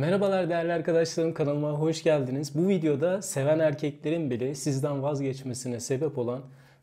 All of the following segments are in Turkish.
Merhabalar değerli arkadaşlarım kanalıma hoş geldiniz. Bu videoda seven erkeklerin bile sizden vazgeçmesine sebep olan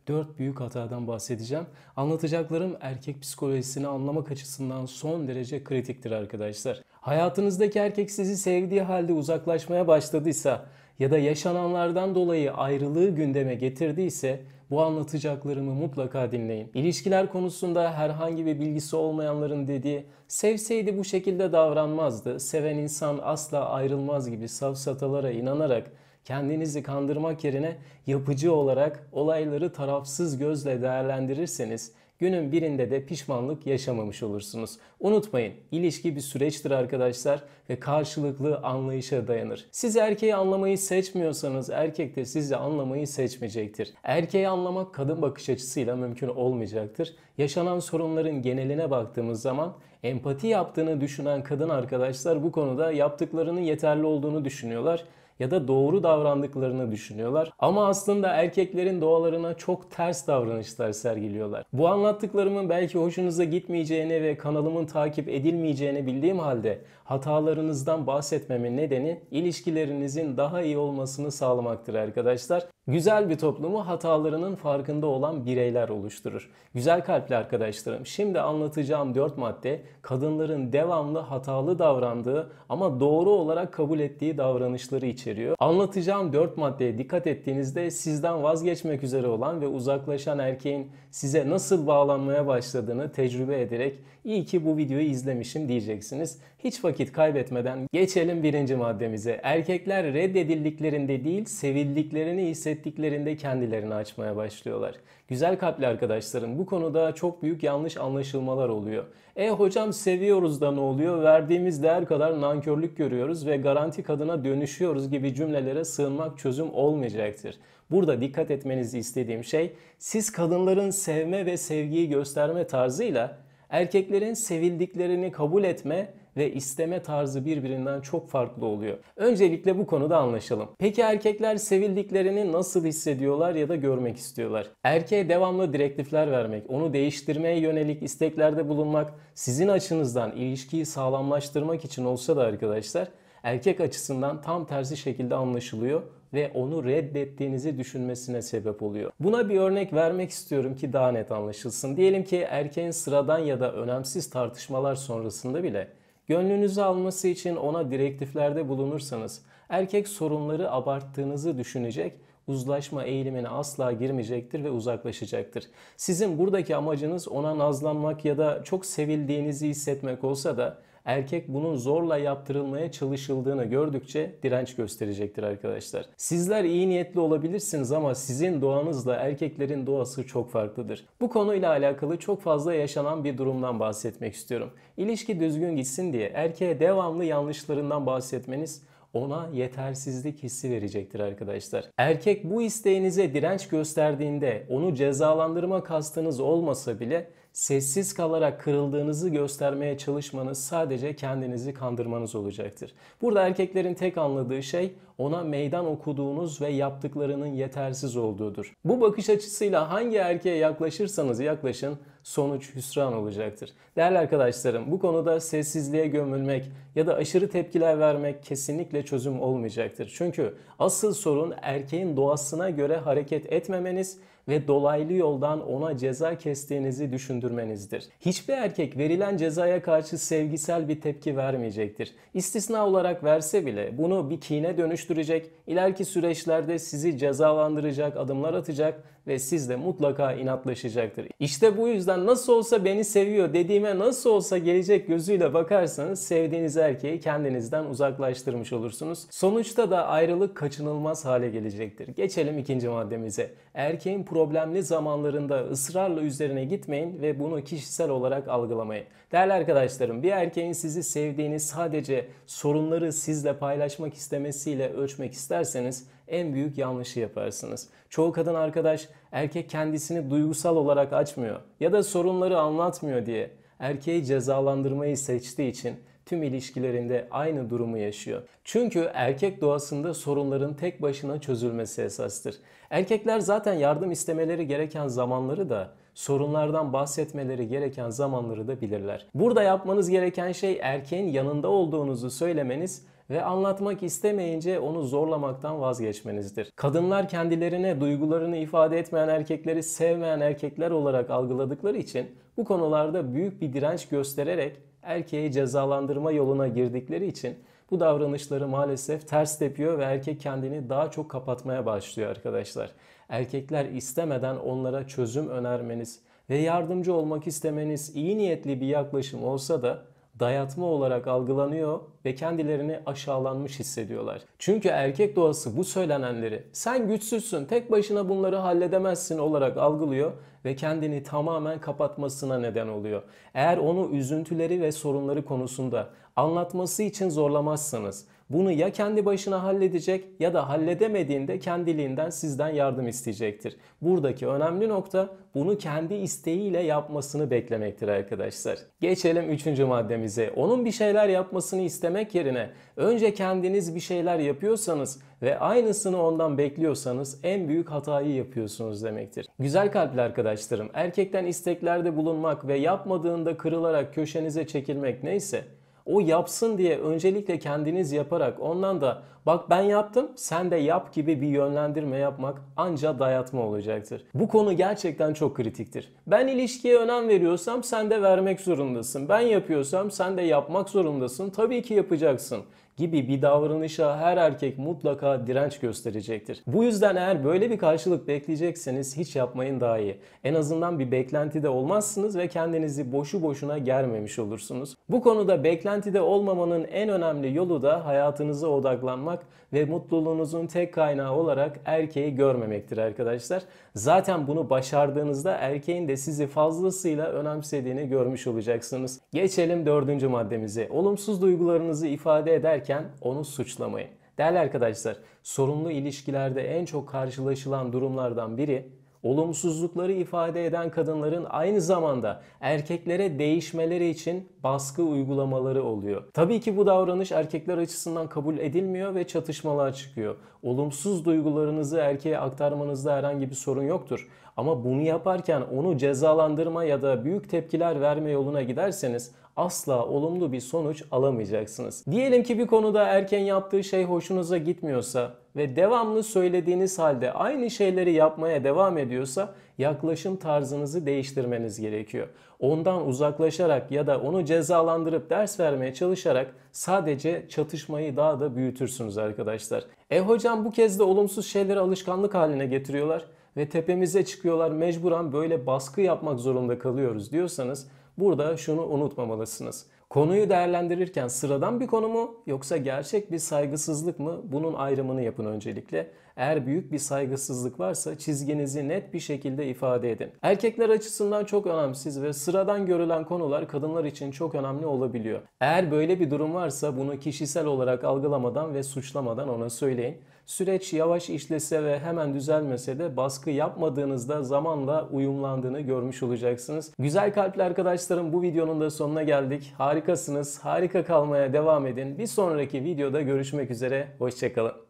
4 büyük hatadan bahsedeceğim. Anlatacaklarım erkek psikolojisini anlamak açısından son derece kritiktir arkadaşlar. Hayatınızdaki erkek sizi sevdiği halde uzaklaşmaya başladıysa ya da yaşananlardan dolayı ayrılığı gündeme getirdiyse bu anlatacaklarımı mutlaka dinleyin. İlişkiler konusunda herhangi bir bilgisi olmayanların dediği sevseydi bu şekilde davranmazdı, seven insan asla ayrılmaz gibi safsatalara inanarak kendinizi kandırmak yerine yapıcı olarak olayları tarafsız gözle değerlendirirseniz Günün birinde de pişmanlık yaşamamış olursunuz. Unutmayın ilişki bir süreçtir arkadaşlar ve karşılıklı anlayışa dayanır. Siz erkeği anlamayı seçmiyorsanız erkek de sizi anlamayı seçmeyecektir. Erkeği anlamak kadın bakış açısıyla mümkün olmayacaktır. Yaşanan sorunların geneline baktığımız zaman empati yaptığını düşünen kadın arkadaşlar bu konuda yaptıklarının yeterli olduğunu düşünüyorlar ya da doğru davrandıklarını düşünüyorlar. Ama aslında erkeklerin doğalarına çok ters davranışlar sergiliyorlar. Bu anlattıklarımın belki hoşunuza gitmeyeceğini ve kanalımın takip edilmeyeceğini bildiğim halde hatalarınızdan bahsetmemin nedeni ilişkilerinizin daha iyi olmasını sağlamaktır arkadaşlar. Güzel bir toplumu hatalarının farkında olan bireyler oluşturur. Güzel kalpli arkadaşlarım, şimdi anlatacağım 4 madde kadınların devamlı hatalı davrandığı ama doğru olarak kabul ettiği davranışları içeriyor. Anlatacağım 4 maddeye dikkat ettiğinizde sizden vazgeçmek üzere olan ve uzaklaşan erkeğin size nasıl bağlanmaya başladığını tecrübe ederek iyi ki bu videoyu izlemişim diyeceksiniz. Hiç vakit kaybetmeden geçelim birinci maddemize. Erkekler reddedildiklerinde değil, sevildiklerini hissettiklerinde kendilerini açmaya başlıyorlar. Güzel kalpli arkadaşlarım bu konuda çok büyük yanlış anlaşılmalar oluyor. E hocam seviyoruz da ne oluyor? Verdiğimiz değer kadar nankörlük görüyoruz ve garanti kadına dönüşüyoruz gibi cümlelere sığınmak çözüm olmayacaktır. Burada dikkat etmenizi istediğim şey siz kadınların sevme ve sevgiyi gösterme tarzıyla erkeklerin sevildiklerini kabul etme ve isteme tarzı birbirinden çok farklı oluyor. Öncelikle bu konuda anlaşalım. Peki erkekler sevildiklerini nasıl hissediyorlar ya da görmek istiyorlar? Erkeğe devamlı direktifler vermek, onu değiştirmeye yönelik isteklerde bulunmak sizin açınızdan ilişkiyi sağlamlaştırmak için olsa da arkadaşlar erkek açısından tam tersi şekilde anlaşılıyor ve onu reddettiğinizi düşünmesine sebep oluyor. Buna bir örnek vermek istiyorum ki daha net anlaşılsın. Diyelim ki erkeğin sıradan ya da önemsiz tartışmalar sonrasında bile Gönlünüzü alması için ona direktiflerde bulunursanız erkek sorunları abarttığınızı düşünecek, uzlaşma eğilimine asla girmeyecektir ve uzaklaşacaktır. Sizin buradaki amacınız ona nazlanmak ya da çok sevildiğinizi hissetmek olsa da erkek bunun zorla yaptırılmaya çalışıldığını gördükçe direnç gösterecektir arkadaşlar. Sizler iyi niyetli olabilirsiniz ama sizin doğanızla erkeklerin doğası çok farklıdır. Bu konuyla alakalı çok fazla yaşanan bir durumdan bahsetmek istiyorum. İlişki düzgün gitsin diye erkeğe devamlı yanlışlarından bahsetmeniz ona yetersizlik hissi verecektir arkadaşlar. Erkek bu isteğinize direnç gösterdiğinde onu cezalandırma kastınız olmasa bile sessiz kalarak kırıldığınızı göstermeye çalışmanız sadece kendinizi kandırmanız olacaktır. Burada erkeklerin tek anladığı şey ona meydan okuduğunuz ve yaptıklarının yetersiz olduğudur. Bu bakış açısıyla hangi erkeğe yaklaşırsanız yaklaşın sonuç hüsran olacaktır. Değerli arkadaşlarım bu konuda sessizliğe gömülmek ya da aşırı tepkiler vermek kesinlikle çözüm olmayacaktır. Çünkü asıl sorun erkeğin doğasına göre hareket etmemeniz ve dolaylı yoldan ona ceza kestiğinizi düşündürmenizdir. Hiçbir erkek verilen cezaya karşı sevgisel bir tepki vermeyecektir. İstisna olarak verse bile bunu bir kine dönüştürecek, ileriki süreçlerde sizi cezalandıracak adımlar atacak ve siz de mutlaka inatlaşacaktır. İşte bu yüzden nasıl olsa beni seviyor dediğime nasıl olsa gelecek gözüyle bakarsanız sevdiğiniz erkeği kendinizden uzaklaştırmış olursunuz. Sonuçta da ayrılık kaçınılmaz hale gelecektir. Geçelim ikinci maddemize. Erkeğin problemli zamanlarında ısrarla üzerine gitmeyin ve bunu kişisel olarak algılamayın. Değerli arkadaşlarım bir erkeğin sizi sevdiğini sadece sorunları sizle paylaşmak istemesiyle ölçmek isterseniz en büyük yanlışı yaparsınız. Çoğu kadın arkadaş erkek kendisini duygusal olarak açmıyor ya da sorunları anlatmıyor diye erkeği cezalandırmayı seçtiği için tüm ilişkilerinde aynı durumu yaşıyor. Çünkü erkek doğasında sorunların tek başına çözülmesi esastır. Erkekler zaten yardım istemeleri gereken zamanları da sorunlardan bahsetmeleri gereken zamanları da bilirler. Burada yapmanız gereken şey erkeğin yanında olduğunuzu söylemeniz ve anlatmak istemeyince onu zorlamaktan vazgeçmenizdir. Kadınlar kendilerine duygularını ifade etmeyen erkekleri sevmeyen erkekler olarak algıladıkları için bu konularda büyük bir direnç göstererek erkeği cezalandırma yoluna girdikleri için bu davranışları maalesef ters tepiyor ve erkek kendini daha çok kapatmaya başlıyor arkadaşlar. Erkekler istemeden onlara çözüm önermeniz ve yardımcı olmak istemeniz iyi niyetli bir yaklaşım olsa da dayatma olarak algılanıyor ve kendilerini aşağılanmış hissediyorlar. Çünkü erkek doğası bu söylenenleri sen güçsüzsün, tek başına bunları halledemezsin olarak algılıyor ve kendini tamamen kapatmasına neden oluyor. Eğer onu üzüntüleri ve sorunları konusunda anlatması için zorlamazsanız bunu ya kendi başına halledecek ya da halledemediğinde kendiliğinden sizden yardım isteyecektir. Buradaki önemli nokta bunu kendi isteğiyle yapmasını beklemektir arkadaşlar. Geçelim 3. maddemize. Onun bir şeyler yapmasını istemek yerine önce kendiniz bir şeyler yapıyorsanız ve aynısını ondan bekliyorsanız en büyük hatayı yapıyorsunuz demektir. Güzel kalpli arkadaşlarım, erkekten isteklerde bulunmak ve yapmadığında kırılarak köşenize çekilmek neyse o yapsın diye öncelikle kendiniz yaparak ondan da bak ben yaptım sen de yap gibi bir yönlendirme yapmak anca dayatma olacaktır. Bu konu gerçekten çok kritiktir. Ben ilişkiye önem veriyorsam sen de vermek zorundasın. Ben yapıyorsam sen de yapmak zorundasın. Tabii ki yapacaksın gibi bir davranışa her erkek mutlaka direnç gösterecektir. Bu yüzden eğer böyle bir karşılık bekleyecekseniz hiç yapmayın daha iyi. En azından bir beklentide olmazsınız ve kendinizi boşu boşuna germemiş olursunuz. Bu konuda beklentide olmamanın en önemli yolu da hayatınıza odaklanmak ve mutluluğunuzun tek kaynağı olarak erkeği görmemektir arkadaşlar. Zaten bunu başardığınızda erkeğin de sizi fazlasıyla önemsediğini görmüş olacaksınız. Geçelim dördüncü maddemize. Olumsuz duygularınızı ifade ederken derken onu suçlamayın. Değerli arkadaşlar, sorunlu ilişkilerde en çok karşılaşılan durumlardan biri olumsuzlukları ifade eden kadınların aynı zamanda erkeklere değişmeleri için baskı uygulamaları oluyor. Tabii ki bu davranış erkekler açısından kabul edilmiyor ve çatışmalar çıkıyor. Olumsuz duygularınızı erkeğe aktarmanızda herhangi bir sorun yoktur. Ama bunu yaparken onu cezalandırma ya da büyük tepkiler verme yoluna giderseniz asla olumlu bir sonuç alamayacaksınız. Diyelim ki bir konuda erken yaptığı şey hoşunuza gitmiyorsa ve devamlı söylediğiniz halde aynı şeyleri yapmaya devam ediyorsa yaklaşım tarzınızı değiştirmeniz gerekiyor. Ondan uzaklaşarak ya da onu cezalandırıp ders vermeye çalışarak sadece çatışmayı daha da büyütürsünüz arkadaşlar. E hocam bu kez de olumsuz şeyleri alışkanlık haline getiriyorlar ve tepemize çıkıyorlar mecburen böyle baskı yapmak zorunda kalıyoruz diyorsanız Burada şunu unutmamalısınız. Konuyu değerlendirirken sıradan bir konu mu yoksa gerçek bir saygısızlık mı bunun ayrımını yapın öncelikle. Eğer büyük bir saygısızlık varsa çizginizi net bir şekilde ifade edin. Erkekler açısından çok önemsiz ve sıradan görülen konular kadınlar için çok önemli olabiliyor. Eğer böyle bir durum varsa bunu kişisel olarak algılamadan ve suçlamadan ona söyleyin. Süreç yavaş işlese ve hemen düzelmese de baskı yapmadığınızda zamanla uyumlandığını görmüş olacaksınız. Güzel kalpli arkadaşlarım bu videonun da sonuna geldik. Harikasınız, harika kalmaya devam edin. Bir sonraki videoda görüşmek üzere, hoşçakalın.